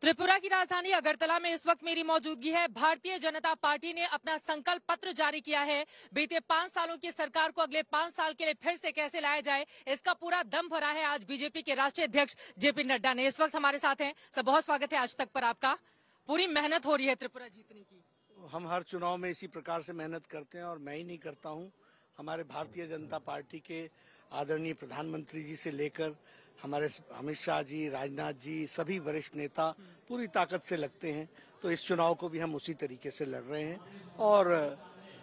त्रिपुरा की राजधानी अगरतला में इस वक्त मेरी मौजूदगी है भारतीय जनता पार्टी ने अपना संकल्प पत्र जारी किया है बीते पांच सालों की सरकार को अगले पांच साल के लिए फिर से कैसे लाया जाए इसका पूरा दम भरा है आज बीजेपी के राष्ट्रीय अध्यक्ष जेपी नड्डा ने इस वक्त हमारे साथ हैं सर बहुत स्वागत है आज तक पर आपका पूरी मेहनत हो रही है त्रिपुरा जीतने की हम हर चुनाव में इसी प्रकार से मेहनत करते हैं और मैं ही नहीं करता हूँ हमारे भारतीय जनता पार्टी के आदरणीय प्रधानमंत्री जी से लेकर हमारे अमित शाह जी राजनाथ जी सभी वरिष्ठ नेता पूरी ताकत से लगते हैं तो इस चुनाव को भी हम उसी तरीके से लड़ रहे हैं और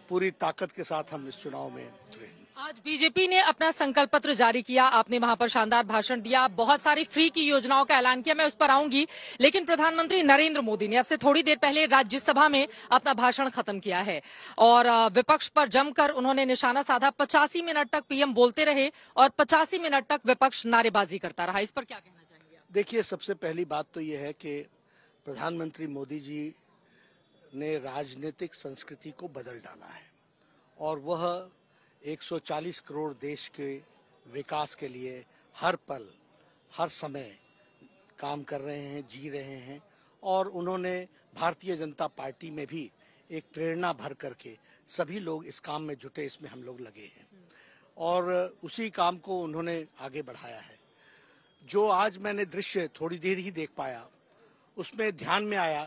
पूरी ताकत के साथ हम इस चुनाव में उतरे हैं आज बीजेपी ने अपना संकल्प पत्र जारी किया आपने वहां पर शानदार भाषण दिया बहुत सारी फ्री की योजनाओं का ऐलान किया मैं उस पर आऊंगी लेकिन प्रधानमंत्री नरेंद्र मोदी ने अब से थोड़ी देर पहले राज्यसभा में अपना भाषण खत्म किया है और विपक्ष पर जमकर उन्होंने निशाना साधा पचासी मिनट तक पीएम बोलते रहे और पचासी मिनट तक विपक्ष नारेबाजी करता रहा इस पर क्या कहना चाहिए देखिए सबसे पहली बात तो ये है कि प्रधानमंत्री मोदी जी ने राजनीतिक संस्कृति को बदल डाला है और वह 140 करोड़ देश के विकास के लिए हर पल हर समय काम कर रहे हैं जी रहे हैं और उन्होंने भारतीय जनता पार्टी में भी एक प्रेरणा भर करके सभी लोग इस काम में जुटे इसमें हम लोग लगे हैं और उसी काम को उन्होंने आगे बढ़ाया है जो आज मैंने दृश्य थोड़ी देर ही देख पाया उसमें ध्यान में आया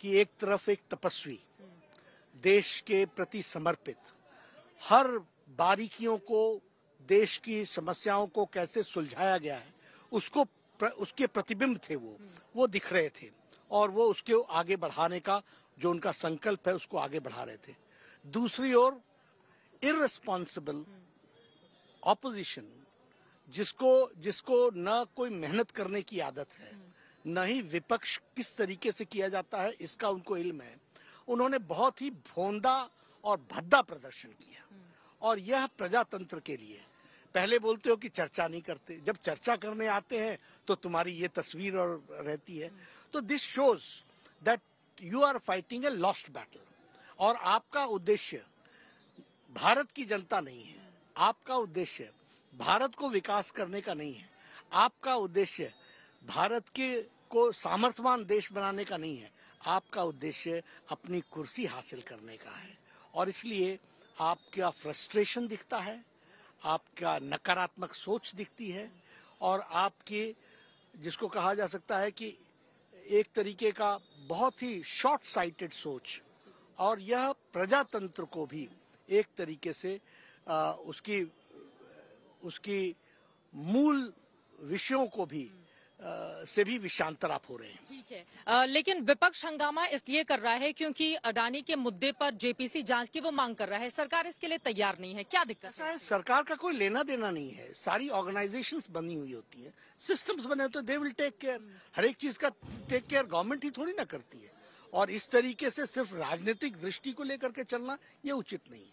कि एक तरफ एक तपस्वी देश के प्रति समर्पित हर बारीकियों को देश की समस्याओं को कैसे सुलझाया गया है उसको प्र, उसके प्रतिबिंब थे वो वो दिख रहे थे और वो उसके आगे बढ़ाने का जो उनका संकल्प है उसको आगे बढ़ा रहे थे दूसरी ओर इरेस्पॉन्सिबल ऑपोजिशन जिसको जिसको न कोई मेहनत करने की आदत है न ही विपक्ष किस तरीके से किया जाता है इसका उनको इल्म है उन्होंने बहुत ही भोंदा और भद्दा प्रदर्शन किया और यह प्रजातंत्र के लिए पहले बोलते हो कि चर्चा नहीं करते जब चर्चा करने आते हैं तो तुम्हारी ये तस्वीर और रहती है तो this shows that you are fighting a lost battle और आपका उद्देश्य भारत की जनता नहीं है आपका उद्देश्य भारत को विकास करने का नहीं है आपका उद्देश्य भारत के को सामर्थ्यवान देश बनाने का नहीं है आपका उद्देश्य अपनी कुर्सी हासिल करने का है और इसलिए आपका फ्रस्ट्रेशन दिखता है आपका नकारात्मक सोच दिखती है और आपके जिसको कहा जा सकता है कि एक तरीके का बहुत ही शॉर्ट साइटेड सोच और यह प्रजातंत्र को भी एक तरीके से आ, उसकी उसकी मूल विषयों को भी से भी विषांतर आप हो रहे हैं ठीक है आ, लेकिन विपक्ष हंगामा इसलिए कर रहा है क्योंकि अडानी के मुद्दे पर जेपीसी जांच की वो मांग कर रहा है सरकार इसके लिए तैयार नहीं है क्या दिक्कत है सरकार का कोई लेना देना नहीं है सारी ऑर्गेनाइजेशन बनी हुई होती है सिस्टम्स बने होते दे विल टेक केयर हर एक चीज का टेक केयर गवर्नमेंट ही थोड़ी ना करती है और इस तरीके से सिर्फ राजनीतिक दृष्टि को लेकर के चलना ये उचित नहीं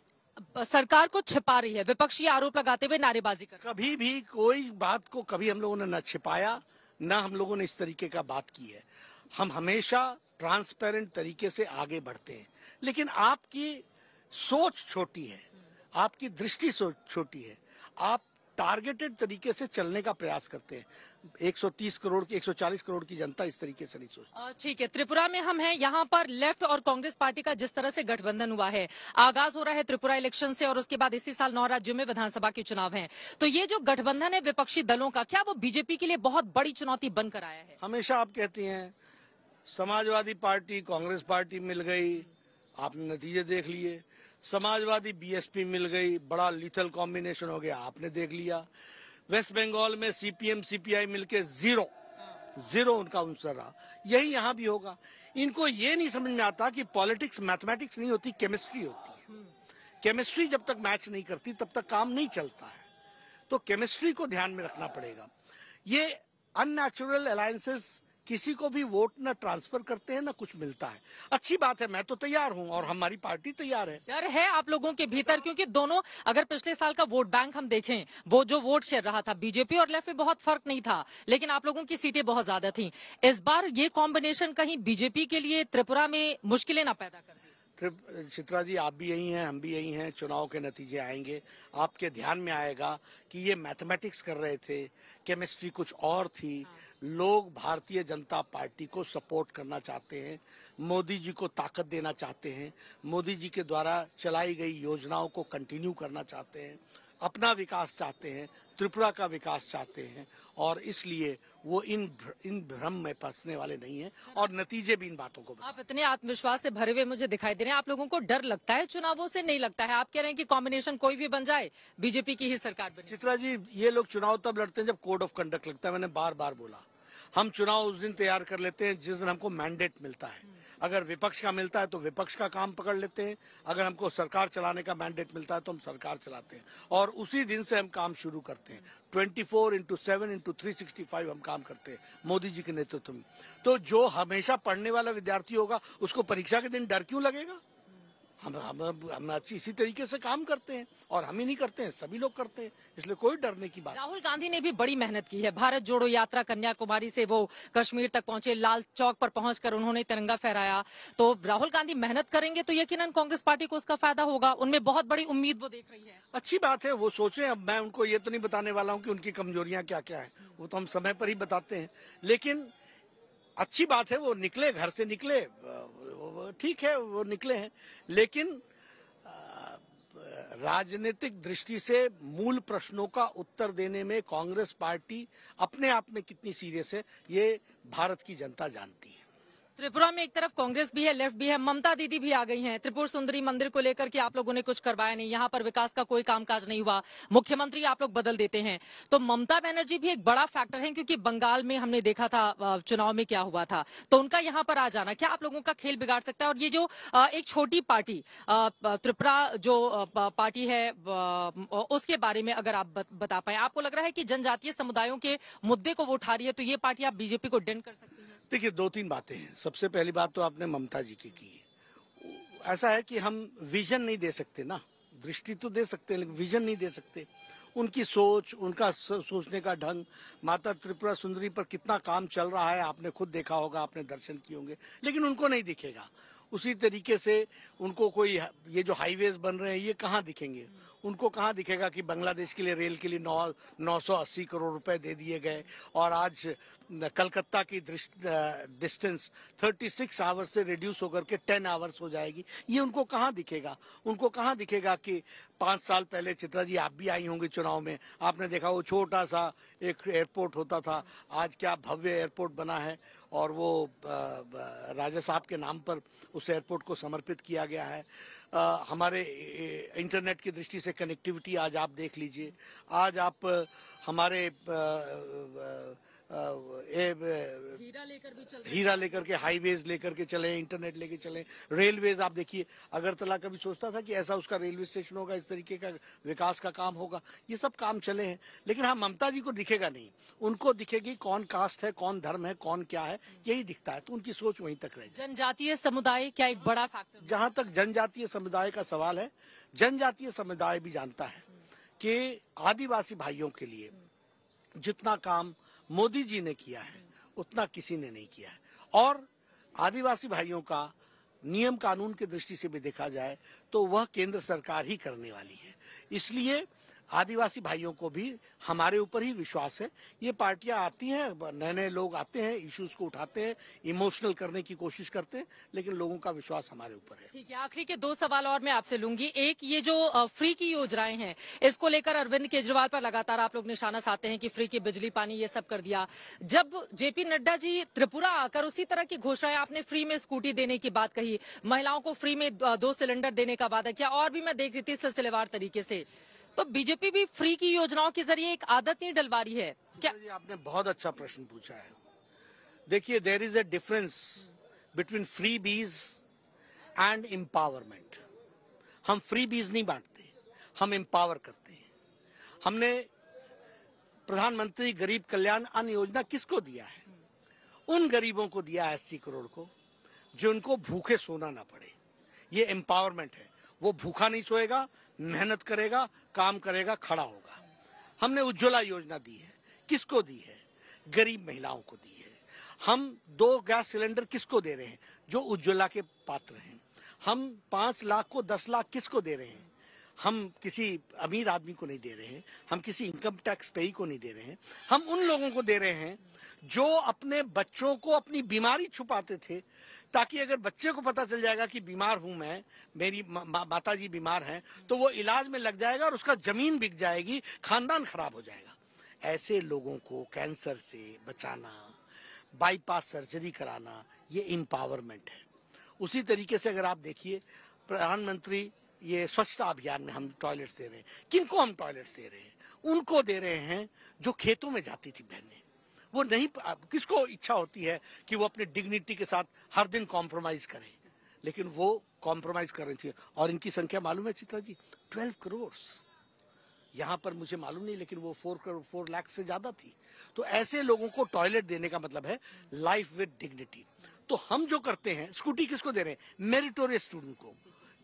है सरकार को छिपा रही है विपक्ष ये आरोप लगाते हुए नारेबाजी कर कभी भी कोई बात को कभी हम लोगों ने न छिपाया ना हम लोगों ने इस तरीके का बात की है हम हमेशा ट्रांसपेरेंट तरीके से आगे बढ़ते हैं लेकिन आपकी सोच छोटी है आपकी दृष्टि सोच छोटी है आप टारगेटेड तरीके से चलने का प्रयास करते हैं 130 करोड़ की 140 करोड़ की जनता इस तरीके से नहीं सोच ठीक है त्रिपुरा में हम हैं यहाँ पर लेफ्ट और कांग्रेस पार्टी का जिस तरह से गठबंधन हुआ है आगाज हो रहा है त्रिपुरा इलेक्शन से और उसके बाद इसी साल नौ राज्यों में विधानसभा के चुनाव है तो ये जो गठबंधन है विपक्षी दलों का क्या वो बीजेपी के लिए बहुत बड़ी चुनौती बनकर आया है हमेशा आप कहती हैं समाजवादी पार्टी कांग्रेस पार्टी मिल गई आपने नतीजे देख लिए समाजवादी बीएसपी मिल गई बड़ा लिथल कॉम्बिनेशन हो गया आपने देख लिया वेस्ट बंगाल में सीपीएम सीपीआई मिलके जीरो जीरो उनका आंसर रहा यही यहाँ भी होगा इनको ये नहीं समझ में आता कि पॉलिटिक्स मैथमेटिक्स नहीं होती केमिस्ट्री होती है केमिस्ट्री हम्म। जब तक मैच नहीं करती तब तक काम नहीं चलता है तो केमिस्ट्री को ध्यान में रखना पड़ेगा ये अननेचुरल अलायसेस किसी को भी वोट ना ट्रांसफर करते हैं ना कुछ मिलता है अच्छी बात है मैं तो तैयार हूँ और हमारी पार्टी तैयार है डर है आप लोगों के भीतर क्योंकि दोनों अगर पिछले साल का वोट बैंक हम देखें वो जो वोट शेयर रहा था बीजेपी और लेफ्ट में बहुत फर्क नहीं था लेकिन आप लोगों की सीटें बहुत ज्यादा थी इस बार ये कॉम्बिनेशन कहीं बीजेपी के लिए त्रिपुरा में मुश्किलें ना पैदा कर फिर चित्रा जी आप भी यही हैं हम भी यही हैं चुनाव के नतीजे आएंगे आपके ध्यान में आएगा कि ये मैथमेटिक्स कर रहे थे केमिस्ट्री कुछ और थी हाँ। लोग भारतीय जनता पार्टी को सपोर्ट करना चाहते हैं मोदी जी को ताकत देना चाहते हैं मोदी जी के द्वारा चलाई गई योजनाओं को कंटिन्यू करना चाहते हैं अपना विकास चाहते हैं त्रिपुरा का विकास चाहते हैं और इसलिए वो इन इन भ्रम में फंसने वाले नहीं है और नतीजे भी इन बातों को आप इतने आत्मविश्वास से भरे हुए मुझे दिखाई दे रहे हैं आप लोगों को डर लगता है चुनावों से नहीं लगता है आप कह रहे हैं कि कॉम्बिनेशन कोई भी बन जाए बीजेपी की ही सरकार बने चित्रा जी ये लोग चुनाव तब लड़ते हैं जब कोड ऑफ कंडक्ट लगता है मैंने बार बार बोला हम चुनाव उस दिन तैयार कर लेते हैं जिस दिन हमको मैंडेट मिलता है अगर विपक्ष का मिलता है तो विपक्ष का काम पकड़ लेते हैं अगर हमको सरकार चलाने का मैंडेट मिलता है तो हम सरकार चलाते हैं और उसी दिन से हम काम शुरू करते हैं twenty four into seven into three sixty five हम काम करते हैं मोदी जी के नेतृत्व में तो जो हमेशा पढ़ने वाला विद्यार्थी होगा उसको परीक्षा के दिन डर क्यों लगेगा हम हम हम इसी तरीके से काम करते हैं और हम ही नहीं करते हैं सभी लोग करते हैं इसलिए कोई डरने की बात राहुल गांधी ने भी बड़ी मेहनत की है भारत जोड़ो यात्रा कन्याकुमारी से वो कश्मीर तक पहुंचे लाल चौक पर पहुंचकर उन्होंने तिरंगा फहराया तो राहुल गांधी मेहनत करेंगे तो यकीन कांग्रेस पार्टी को उसका फायदा होगा उनमें बहुत बड़ी उम्मीद वो देख रही है अच्छी बात है वो सोचे अब मैं उनको ये तो नहीं बताने वाला हूँ की उनकी कमजोरिया क्या क्या है वो तो हम समय पर ही बताते हैं लेकिन अच्छी बात है वो निकले घर से निकले ठीक है वो निकले हैं लेकिन राजनीतिक दृष्टि से मूल प्रश्नों का उत्तर देने में कांग्रेस पार्टी अपने आप में कितनी सीरियस है ये भारत की जनता जानती है त्रिपुरा में एक तरफ कांग्रेस भी है लेफ्ट भी है ममता दीदी भी आ गई हैं त्रिपुर सुंदरी मंदिर को लेकर के आप लोगों ने कुछ करवाया नहीं यहाँ पर विकास का कोई कामकाज नहीं हुआ मुख्यमंत्री आप लोग बदल देते हैं तो ममता बनर्जी भी एक बड़ा फैक्टर है क्योंकि बंगाल में हमने देखा था चुनाव में क्या हुआ था तो उनका यहाँ पर आ जाना क्या आप लोगों का खेल बिगाड़ सकता है और ये जो एक छोटी पार्टी त्रिपुरा जो पार्टी है उसके बारे में अगर आप बता पाए आपको लग रहा है कि जनजातीय समुदायों के मुद्दे को वो उठा रही है तो ये पार्टी आप बीजेपी को डेंट कर सकते हैं देखिए दो तीन बातें हैं सबसे पहली बात तो आपने ममता जी की की है ऐसा है कि हम विजन नहीं दे सकते ना दृष्टि तो दे सकते हैं लेकिन विजन नहीं दे सकते उनकी सोच उनका सोचने का ढंग माता त्रिपुरा सुंदरी पर कितना काम चल रहा है आपने खुद देखा होगा आपने दर्शन किए होंगे लेकिन उनको नहीं दिखेगा उसी तरीके से उनको कोई ये जो हाईवेज बन रहे हैं ये कहाँ दिखेंगे उनको कहाँ दिखेगा कि बांग्लादेश के लिए रेल के लिए नौ नौ सौ अस्सी करोड़ रुपए दे दिए गए और आज कलकत्ता की डिस्टेंस थर्टी सिक्स आवर्स से रिड्यूस होकर के टेन आवर्स हो जाएगी ये उनको कहाँ दिखेगा उनको कहाँ दिखेगा कि पांच साल पहले चित्रा जी आप भी आई होंगी चुनाव में आपने देखा वो छोटा सा एक एयरपोर्ट होता था आज क्या भव्य एयरपोर्ट बना है और वो राजा साहब के नाम पर उस एयरपोर्ट को समर्पित किया गया है आ, हमारे इंटरनेट की दृष्टि से कनेक्टिविटी आज आप देख लीजिए आज आप हमारे आ, आ, हीरा लेकर हीरा लेकर के हाईवेज लेकर के चले इंटरनेट लेके चले रेलवेज आप देखिए अगरतला कभी सोचता था कि ऐसा उसका रेलवे स्टेशन होगा इस तरीके का विकास का काम होगा ये सब काम चले हैं लेकिन हाँ ममता जी को दिखेगा नहीं उनको दिखेगी कौन कास्ट है कौन धर्म है कौन क्या है यही दिखता है तो उनकी सोच वहीं तक रहेगी जनजातीय समुदाय क्या एक बड़ा फैक्टर जहाँ तक जनजातीय समुदाय का सवाल है जनजातीय समुदाय भी जानता है कि आदिवासी भाइयों के लिए जितना काम मोदी जी ने किया है उतना किसी ने नहीं किया है और आदिवासी भाइयों का नियम कानून की दृष्टि से भी देखा जाए तो वह केंद्र सरकार ही करने वाली है इसलिए आदिवासी भाइयों को भी हमारे ऊपर ही विश्वास है ये पार्टियां आती हैं नए नए लोग आते हैं इश्यूज को उठाते हैं इमोशनल करने की कोशिश करते हैं लेकिन लोगों का विश्वास हमारे ऊपर है ठीक है आखिरी के दो सवाल और मैं आपसे लूंगी एक ये जो फ्री की योजनाएं हैं इसको लेकर अरविंद केजरीवाल पर लगातार आप लोग निशाना साधते हैं कि फ्री की बिजली पानी ये सब कर दिया जब जेपी नड्डा जी त्रिपुरा आकर उसी तरह की घोषणाएं आपने फ्री में स्कूटी देने की बात कही महिलाओं को फ्री में दो सिलेंडर देने का वादा किया और भी मैं देख रही थी सिलसिलेवार तरीके से तो बीजेपी भी फ्री की योजनाओं के जरिए एक आदत नहीं डलवा रही है क्या आपने बहुत अच्छा प्रश्न पूछा है देखिए there is a difference between free बीज एंड एम्पावरमेंट हम फ्री बीज नहीं बांटते हम एम्पावर करते हैं हमने प्रधानमंत्री गरीब कल्याण अन्न योजना किसको दिया है उन गरीबों को दिया है अस्सी करोड़ को जो उनको भूखे सोना ना पड़े ये एम्पावरमेंट है वो भूखा नहीं सोएगा मेहनत करेगा काम करेगा खड़ा होगा हमने उज्ज्वला योजना दी है किसको दी है गरीब महिलाओं को दी है हम दो गैस सिलेंडर किसको दे रहे हैं जो उज्ज्वला के पात्र हैं हम पांच लाख को दस लाख किसको दे रहे हैं हम किसी अमीर आदमी को नहीं दे रहे हैं हम किसी इनकम टैक्स पेई को नहीं दे रहे हैं हम उन लोगों को दे रहे हैं जो अपने बच्चों को अपनी बीमारी छुपाते थे ताकि अगर बच्चे को पता चल जाएगा कि बीमार हूं मैं मेरी माता जी बीमार हैं तो वो इलाज में लग जाएगा और उसका जमीन बिक जाएगी खानदान खराब हो जाएगा ऐसे लोगों को कैंसर से बचाना बाईपास सर्जरी कराना ये इम्पावरमेंट है उसी तरीके से अगर आप देखिए प्रधानमंत्री ये स्वच्छता अभियान में हम टॉयलेट्स दे रहे हैं किनको हम टॉयलेट्स दे रहे हैं उनको दे रहे हैं जो खेतों में जाती थी बहनें वो नहीं किसको इच्छा होती है कि वो अपने डिग्निटी के साथ हर दिन कॉम्प्रोमाइज करें लेकिन वो कॉम्प्रोमाइज कर रही थी और इनकी संख्या मालूम है चित्रा जी ट्वेल्व करोड़ यहाँ पर मुझे मालूम नहीं लेकिन वो फोर करोड़ फोर लाख से ज्यादा थी तो ऐसे लोगों को टॉयलेट देने का मतलब है लाइफ विद डिग्निटी तो हम जो करते हैं स्कूटी किसको दे रहे हैं मेरिटोरियस स्टूडेंट को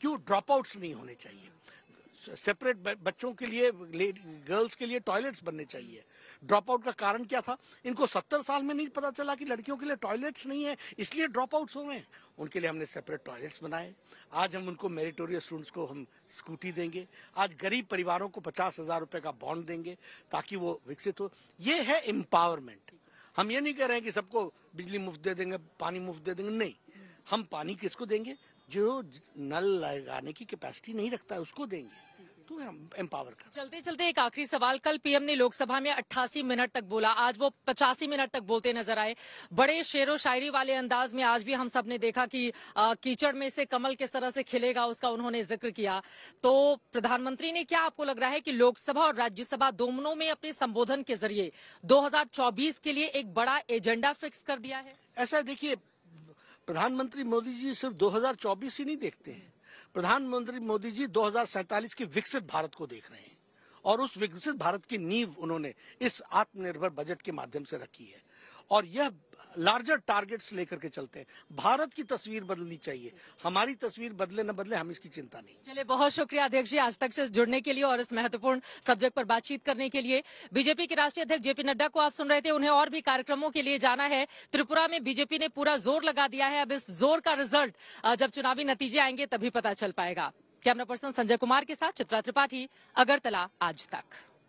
क्यों ड्रॉप आउट्स नहीं होने चाहिए सेपरेट बच्चों के लिए गर्ल्स के लिए टॉयलेट्स बनने चाहिए ड्रॉप आउट का कारण क्या था इनको सत्तर साल में नहीं पता चला कि लड़कियों के लिए टॉयलेट्स नहीं है इसलिए ड्रॉप आउट हो रहे हैं उनके लिए हमने सेपरेट टॉयलेट्स बनाए आज हम उनको मेरिटोरियस स्टूडेंट्स को हम स्कूटी देंगे आज गरीब परिवारों को पचास हजार रुपए का बॉन्ड देंगे ताकि वो विकसित हो ये है एम्पावरमेंट हम ये नहीं कह रहे हैं कि सबको बिजली मुफ्त दे देंगे पानी मुफ्त दे देंगे नहीं हम पानी किसको देंगे जो नल लगाने की कैपेसिटी नहीं रखता है उसको देंगे तो हम एम्पावर कर चलते चलते एक आखिरी सवाल कल पीएम ने लोकसभा में 88 मिनट तक बोला आज वो 85 मिनट तक बोलते नजर आए बड़े शेरो शायरी वाले अंदाज में आज भी हम सब ने देखा कि आ, कीचड़ में से कमल किस तरह से खिलेगा उसका उन्होंने जिक्र किया तो प्रधानमंत्री ने क्या आपको लग रहा है कि लोकसभा और राज्यसभा दोनों में अपने संबोधन के जरिए दो के लिए एक बड़ा एजेंडा फिक्स कर दिया है ऐसा देखिए प्रधानमंत्री मोदी जी सिर्फ 2024 ही नहीं देखते हैं प्रधानमंत्री मोदी जी दो के विकसित भारत को देख रहे हैं और उस विकसित भारत की नींव उन्होंने इस आत्मनिर्भर बजट के माध्यम से रखी है और यह लार्जर टारगेट्स लेकर के चलते हैं भारत की तस्वीर बदलनी चाहिए हमारी तस्वीर बदले न बदले हम इसकी चिंता नहीं चलिए बहुत शुक्रिया अध्यक्ष जी आज तक से जुड़ने के लिए और इस महत्वपूर्ण सब्जेक्ट पर बातचीत करने के लिए बीजेपी के राष्ट्रीय अध्यक्ष जेपी नड्डा को आप सुन रहे थे उन्हें और भी कार्यक्रमों के लिए जाना है त्रिपुरा में बीजेपी ने पूरा जोर लगा दिया है अब इस जोर का रिजल्ट जब चुनावी नतीजे आएंगे तभी पता चल पाएगा कैमरा पर्सन संजय कुमार के साथ चित्रा त्रिपाठी अगरतला आज तक